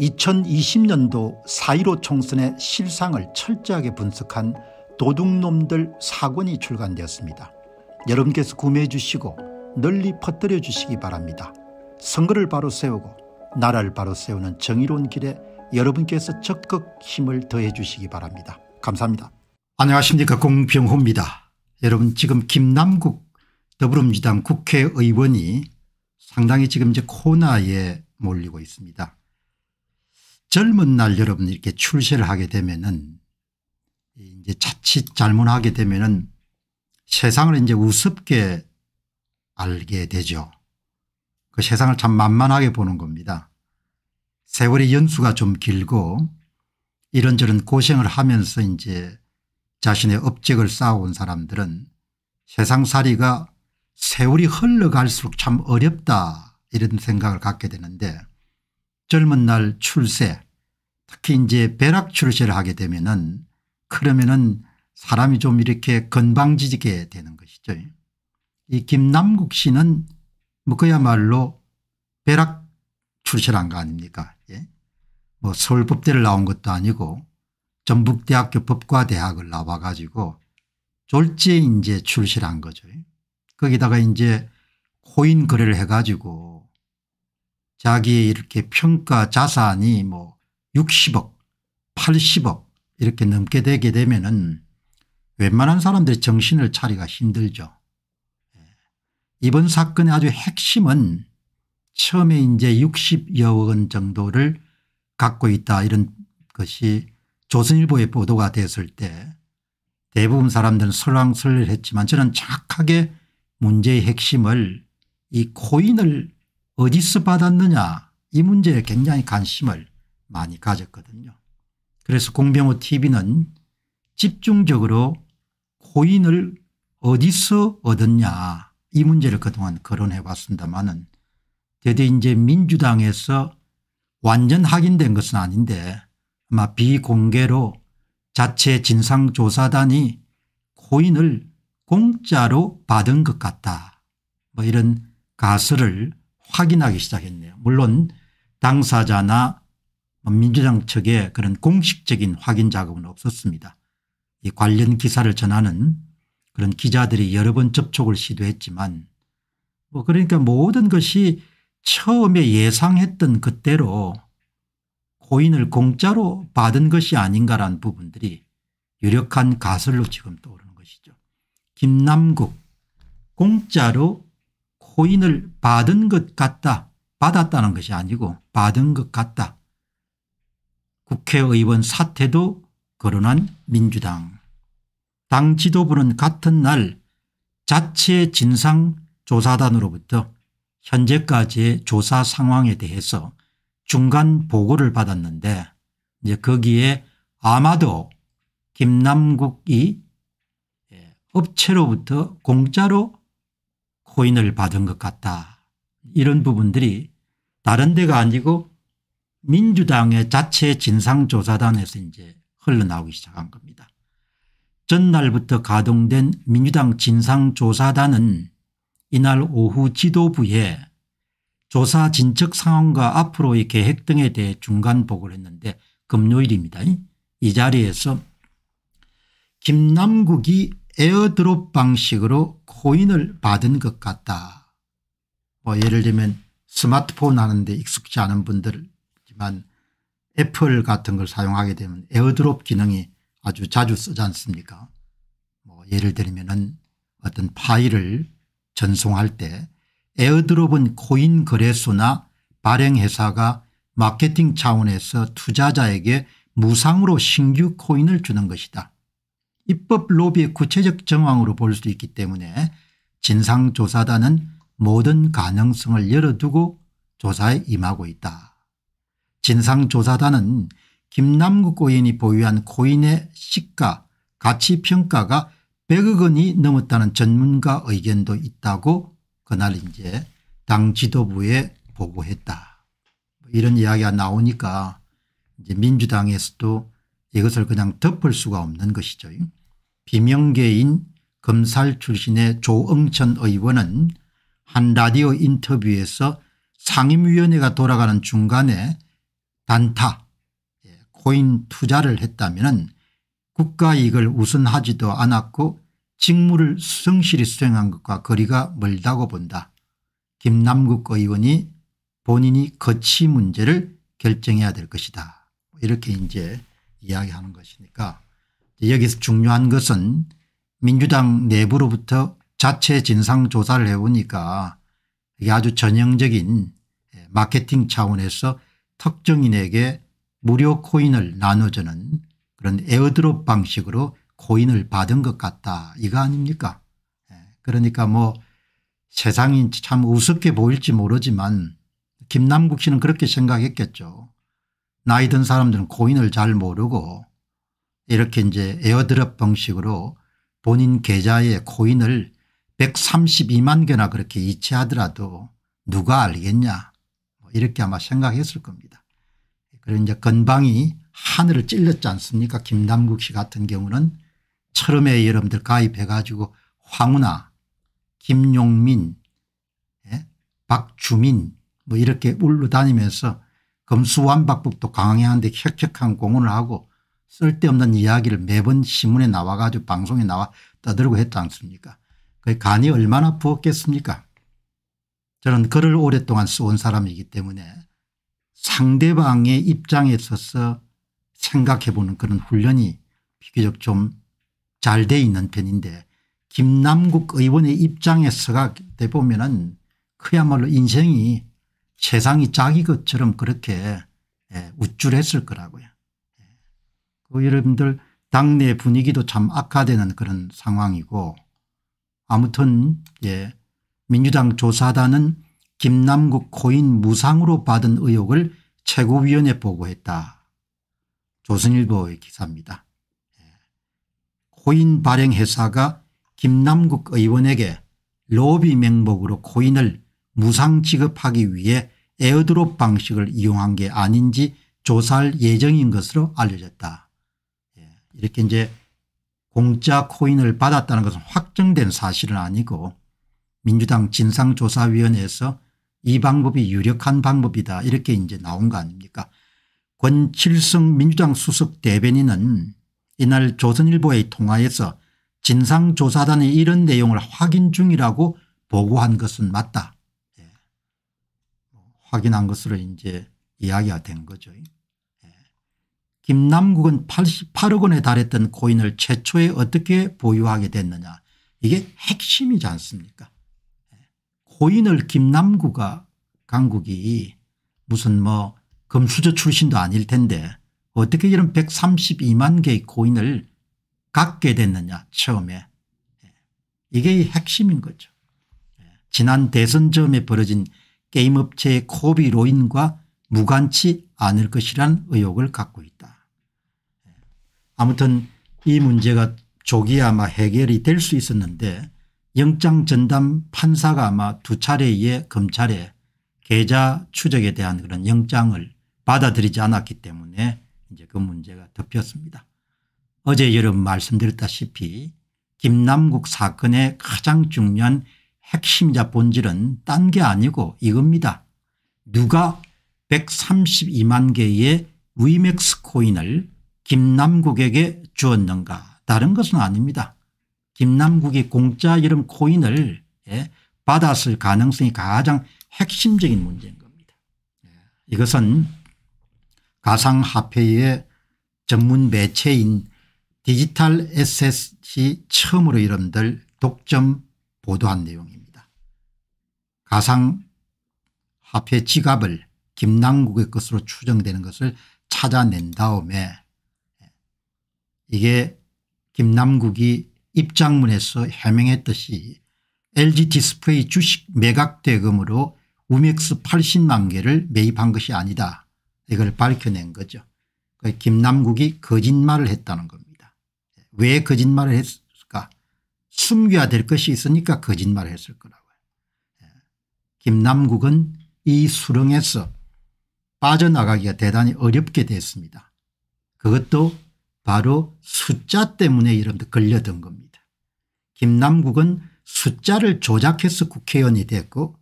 2020년도 4.15 총선의 실상을 철저하게 분석한 도둑놈들 사권이 출간되었습니다. 여러분께서 구매해 주시고 널리 퍼뜨려 주시기 바랍니다. 선거를 바로 세우고 나라를 바로 세우는 정의로운 길에 여러분께서 적극 힘을 더해 주시기 바랍니다. 감사합니다. 안녕하십니까 공병호입니다. 여러분 지금 김남국 더불어민주당 국회의원이 상당히 지금 이제 코나에 몰리고 있습니다. 젊은 날 여러분 이렇게 출세를 하게 되면은 이제 자칫 잘못하게 되면은 세상을 이제 우습게 알게 되죠. 그 세상을 참 만만하게 보는 겁니다. 세월의 연수가 좀 길고 이런저런 고생을 하면서 이제 자신의 업적을 쌓아온 사람들은 세상살이가 세월이 흘러갈수록 참 어렵다 이런 생각을 갖게 되는데 젊은 날 출세 특히 이제 벼락 출세를 하게 되면은 그러면은 사람이 좀 이렇게 건방지게 되는 것이죠. 이 김남국 씨는 뭐 그야말로 배락 출세를 거 아닙니까 예. 뭐 서울법대를 나온 것도 아니고 전북대학교 법과대학을 나와 가지고 졸지에 이제 출시를 한 거죠. 거기다가 이제 코인 거래를 해 가지고 자기의 이렇게 평가 자산이 뭐 60억 80억 이렇게 넘게 되게 되면은 웬만한 사람들이 정신을 차리가 힘들죠. 예. 이번 사건의 아주 핵심은 처음에 이제 60여 원 정도를 갖고 있다 이런 것이 조선일보에 보도가 됐을 때 대부분 사람들은 설왕설래했지만 저는 착하게 문제의 핵심을 이 코인을 어디서 받았느냐 이 문제에 굉장히 관심을 많이 가졌거든요. 그래서 공병호 tv는 집중적으로 코인을 어디서 얻었냐 이 문제를 그동안 거론해 왔습니다마는 대대 이제 민주당에서 완전 확인된 것은 아닌데 아마 비공개로 자체 진상조사단이 코인을 공짜로 받은 것 같다 뭐 이런 가설을 확인하기 시작했네요. 물론 당사자나 민주당 측의 그런 공식적인 확인 작업은 없었습니다. 이 관련 기사를 전하는 그런 기자들이 여러 번 접촉을 시도했지만 뭐 그러니까 모든 것이 처음에 예상했던 그대로 고인을 공짜로 받은 것이 아닌가라는 부분들이 유력한 가설로 지금 떠오르는 것이죠. 김남국 공짜로 호인을 받은 것 같다. 받았다는 것이 아니고 받은 것 같다. 국회의원 사태도 거론한 민주당. 당 지도부는 같은 날 자체 진상조사단으로부터 현재까지의 조사 상황에 대해서 중간 보고를 받았는데 이제 거기에 아마도 김남국이 업체로부터 공짜로 호인을 받은 것 같다. 이런 부분들이 다른 데가 아니고 민주당의 자체 진상조사단에서 이제 흘러나오기 시작한 겁니다. 전날부터 가동된 민주당 진상조사단은 이날 오후 지도부에 조사 진척 상황과 앞으로의 계획 등에 대해 중간 보고를 했는데 금요일입니다. 이 자리에서 김남국이 에어드롭 방식으로 코인을 받은 것 같다. 뭐 예를 들면 스마트폰 하는데 익숙지 않은 분들지만 애플 같은 걸 사용하게 되면 에어드롭 기능이 아주 자주 쓰지 않습니까 뭐 예를 들면 은 어떤 파일을 전송할 때 에어드롭은 코인 거래소나 발행회사가 마케팅 차원에서 투자자에게 무상으로 신규 코인을 주는 것이다. 입법 로비의 구체적 정황으로 볼 수 있기 때문에 진상조사단은 모든 가능성을 열어두고 조사에 임하고 있다. 진상조사단은 김남국 고인이 보유한 코인의 시가 가치평가가 100억 원이 넘었다는 전문가 의견도 있다고 그날 이제 당 지도부에 보고했다. 뭐 이런 이야기가 나오니까 이제 민주당에서도 이것을 그냥 덮을 수가 없는 것이죠. 비명계인 검찰 출신의 조응천 의원은 한 라디오 인터뷰에서 상임위원회가 돌아가는 중간에 단타 예, 코인 투자를 했다면 국가이익을 우선하지도 않았고 직무를 성실히 수행한 것과 거리가 멀다고 본다. 김남국 의원이 본인이 거치 문제를 결정해야 될 것이다. 뭐 이렇게 이제 이야기하는 것이니까 여기서 중요한 것은 민주당 내부로부터 자체 진상조사를 해오니까 이게 아주 전형적인 예, 마케팅 차원에서 특정인에게 무료 코인을 나눠주는 그런 에어드롭 방식으로 코인을 받은 것 같다 이거 아닙니까 예, 그러니까 뭐 세상이 참 우습게 보일지 모르지만 김남국 씨는 그렇게 생각했겠죠. 나이 든 사람들은 코인을 잘 모르고 이렇게 이제 에어드랍 방식으로 본인 계좌에 코인을 132만 개나 그렇게 이체하더라도 누가 알겠냐 뭐 이렇게 아마 생각했을 겁니다. 그리고 이제 건방이 하늘을 찔렀지 않습니까 김남국 씨 같은 경우는 철음에 여러분들 가입해 가지고 황우나 김용민 예? 박주민 뭐 이렇게 울러 다니면서 검수완박법도 강행하는데 혁혁한 공헌을 하고 쓸데없는 이야기를 매번 신문에 나와 가지고 방송에 나와 떠들고 했지 않습니까 그 간이 얼마나 부었겠습니까 저는 글을 오랫동안 써온 사람이기 때문에 상대방의 입장에 서서 생각해보는 그런 훈련이 비교적 좀 잘 돼 있는 편인데 김남국 의원의 입장에 서가돼 보면 은 그야말로 인생이 세상이 자기 것처럼 그렇게 예, 우쭐했을 거라고요. 여러분들 그 당내 분위기도 참 악화되는 그런 상황이고 아무튼 예 민주당 조사단은 김남국 코인 무상으로 받은 의혹을 최고위원회 보고했다. 조선일보의 기사입니다. 예. 코인 발행 회사가 김남국 의원에게 로비 명목으로 코인을 무상 지급하기 위해 에어드롭 방식을 이용한 게 아닌지 조사할 예정인 것으로 알려졌다. 이렇게 이제 공짜 코인을 받았다는 것은 확정된 사실은 아니고 민주당 진상조사위원회에서 이 방법이 유력한 방법이다 이렇게 이제 나온 거 아닙니까 권칠성 민주당 수석 대변인은 이날 조선일보의 통화에서 진상조사단이 이런 내용을 확인 중이라고 보고한 것은 맞다. 예. 확인한 것으로 이제 이야기가 된 거죠. 김남국은 88억 원에 달했던 코인을 최초에 어떻게 보유하게 됐느냐 이게 핵심이지 않습니까 코인을 김남국과 강국이 무슨 뭐 금수저 출신도 아닐 텐데 어떻게 이런 132만 개의 코인을 갖게 됐느냐 처음에 이게 핵심인 거죠. 지난 대선 점에 벌어진 게임업체의 코비 로인과 무관치 않을 것이란 의혹을 갖고 있다. 아무튼 이 문제가 조기에 아마 해결이 될 수 있었는데 영장 전담 판사가 아마 두 차례의 검찰에 계좌 추적에 대한 그런 영장을 받아들이지 않았기 때문에 이제 그 문제가 덮였습니다. 어제 여러분 말씀드렸다시피 김남국 사건의 가장 중요한 핵심자 본질은 딴 게 아니고 이겁니다. 누가 132만 개의 위맥스 코인을 김남국에게 주었는가 다른 것은 아닙니다. 김남국이 공짜 이름 코인을 예, 받았을 가능성이 가장 핵심적인 문제인 겁니다. 예. 이것은 가상화폐의 전문 매체인 디지털 에셋이 처음으로 이름들 독점 보도한 내용입니다. 가상화폐 지갑을 김남국의 것으로 추정되는 것을 찾아낸 다음에 이게 김남국이 입장문에서 해명했듯이 LG 디스플레이 주식 매각 대금으로 우맥스 80만 개를 매입한 것이 아니다. 이걸 밝혀낸 거죠. 그 김남국이 거짓말을 했다는 겁니다. 왜 거짓말을 했을까 숨겨야 될 것이 있으니까 거짓말을 했을 거라고요. 김남국은 이 수렁에서 빠져나가기가 대단히 어렵게 됐습니다. 그것도 바로 숫자 때문에 이런 데 걸려든 겁니다. 김남국은 숫자를 조작해서 국회의원이 됐고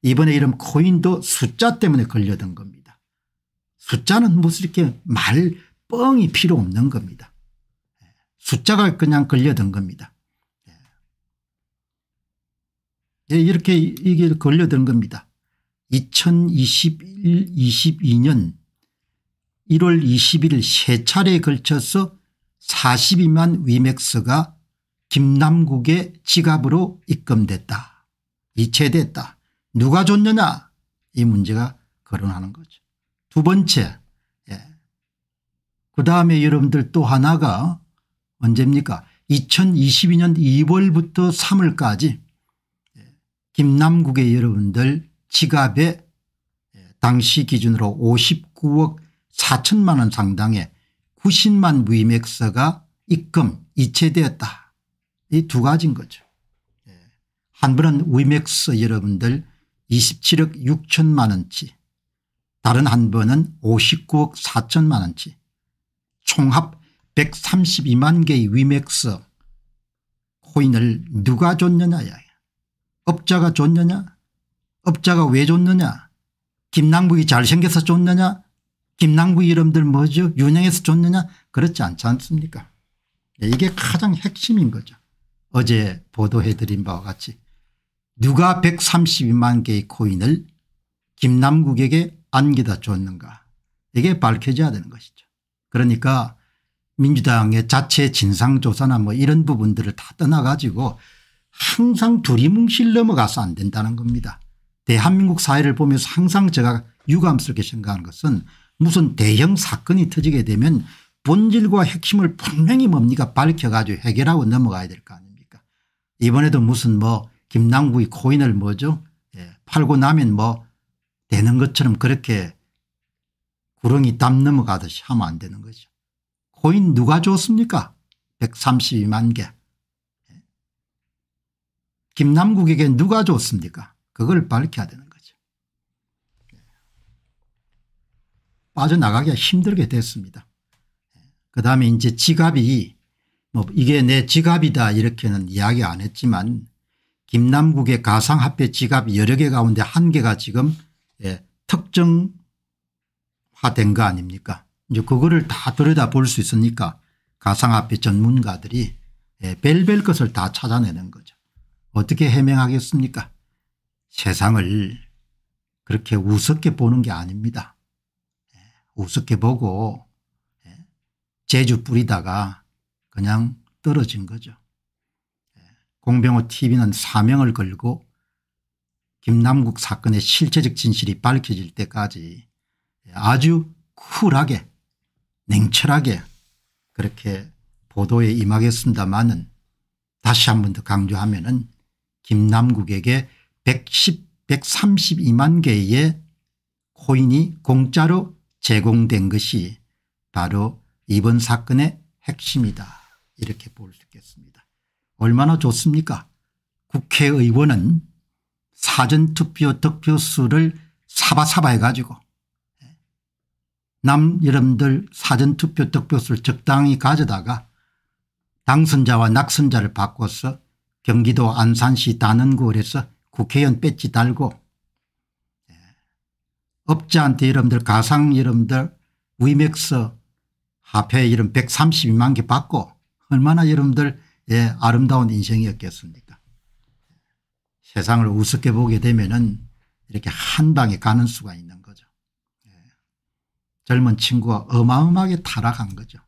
이번에 이름 코인도 숫자 때문에 걸려든 겁니다. 숫자는 무슨 이렇게 말 뻥이 필요 없는 겁니다. 숫자가 그냥 걸려든 겁니다. 예, 이렇게 이게 걸려든 겁니다. 2021, 22년 1월 2 0일세 차례에 걸쳐서 42만 위맥스가 김남국의 지갑으로 입금됐다. 이체됐다. 누가 줬느냐 이 문제가 거론하는 거죠. 두 번째 예. 그다음에 여러분들 또 하나가 언제입니까 2022년 2월부터 3월까지 예, 김남국의 여러분들 지갑에 예, 당시 기준으로 59억 4천만 원 상당의 90만 위맥스가 입금 이체되었다. 이 두 가지인 거죠. 예. 한 번은 위맥스 여러분들 27억 6천만 원치 다른 한 번은 59억 4천만 원치 총합 132만 개의 위맥스 코인을 누가 줬느냐 업자가 줬느냐 업자가 왜 줬느냐 김남국이 잘생겨서 줬느냐 김남국 이름들 뭐죠 윤영에서 줬느냐 그렇지 않지 않습니까 네, 이게 가장 핵심인 거죠. 어제 보도해드린 바와 같이 누가 132만 개의 코인을 김남국에게 안기다 줬는가 이게 밝혀져야 되는 것이죠. 그러니까 민주당의 자체 진상조사나 뭐 이런 부분들을 다 떠나가지고 항상 두리뭉실 넘어가서 안 된다는 겁니다. 대한민국 사회를 보면서 항상 제가 유감스럽게 생각하는 것은 무슨 대형 사건이 터지게 되면 본질과 핵심을 분명히 뭡니까 밝혀가지고 해결하고 넘어가야 될 거 아닙니까 이번에도 무슨 뭐 김남구의 코인을 뭐죠 예. 팔고 나면 뭐 되는 것처럼 그렇게 구렁이 담 넘어가듯이 하면 안 되는 거죠. 코인 누가 줬습니까 132만 개. 예. 김남국에게 누가 줬습니까 그걸 밝혀야 되는 빠져나가기가 힘들게 됐습니다. 그 다음에 이제 지갑이 뭐 이게 내 지갑이다 이렇게는 이야기 안 했지만 김남국의 가상화폐 지갑 여러 개 가운데 한 개가 지금 예, 특정화된 거 아닙니까 이제 그거를 다 들여다볼 수 있으니까 가상화폐 전문가들이 예, 벨벨 것을 다 찾아내는 거죠. 어떻게 해명하겠습니까 세상을 그렇게 우습게 보는 게 아닙니다. 우습게 보고 예, 제주 뿌리다가 그냥 떨어진 거죠. 예, 공병호 tv는 사명을 걸고 김남국 사건의 실체적 진실이 밝혀질 때까지 예, 아주 쿨하게 냉철하게 그렇게 보도에 임하겠습니다마는 다시 한 번 더 강조하면 은 김남국에게 110, 132만 개의 코인이 공짜로 제공된 것이 바로 이번 사건의 핵심이다 이렇게 볼 수 있겠습니다. 얼마나 좋습니까 국회의원은 사전투표 득표수를 사바사바 해가지고 남 여러분들 사전투표 득표수를 적당히 가져다가 당선자와 낙선자를 바꿔서 경기도 안산시 단원구에서 국회의원 배지 달고 업자한테 이름들 가상 이름들 위맥스 화폐 이름 132만 개 받고 얼마나 여러분들 의 예, 아름다운 인생이었겠습니까 세상을 우습게 보게 되면은 이렇게 한 방에 가는 수가 있는 거죠. 예. 젊은 친구가 어마어마하게 타락한 거죠.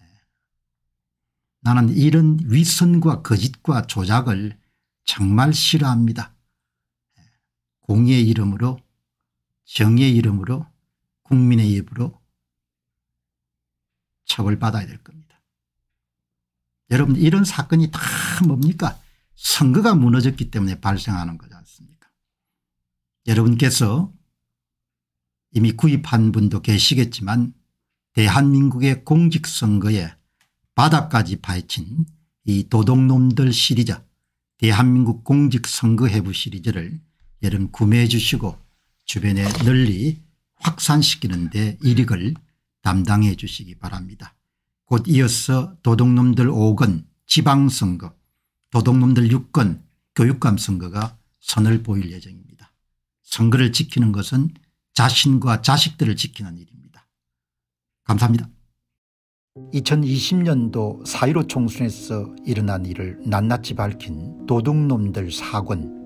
예. 나는 이런 위선과 거짓과 조작을 정말 싫어합니다. 예. 공의의 이름으로 정의의 이름으로 국민의 입으로 처벌받아야 될 겁니다. 여러분 이런 사건이 다 뭡니까 선거가 무너졌기 때문에 발생하는 거지 않습니까 여러분께서 이미 구입한 분도 계시겠지만 대한민국의 공직선거에 바닥까지 파헤친 이 도둑놈들 시리즈 대한민국 공직선거해부 시리즈를 여러분 구매해 주시고 주변에 널리 확산시키는 데 이익을 담당해 주시기 바랍니다. 곧 이어서 도둑놈들 5건 지방선거 도둑놈들 6건 교육감 선거가 선을 보일 예정입니다. 선거를 지키는 것은 자신과 자식들을 지키는 일입니다. 감사합니다. 2020년도 4.15 총선에서 일어난 일을 낱낱이 밝힌 도둑놈들 4건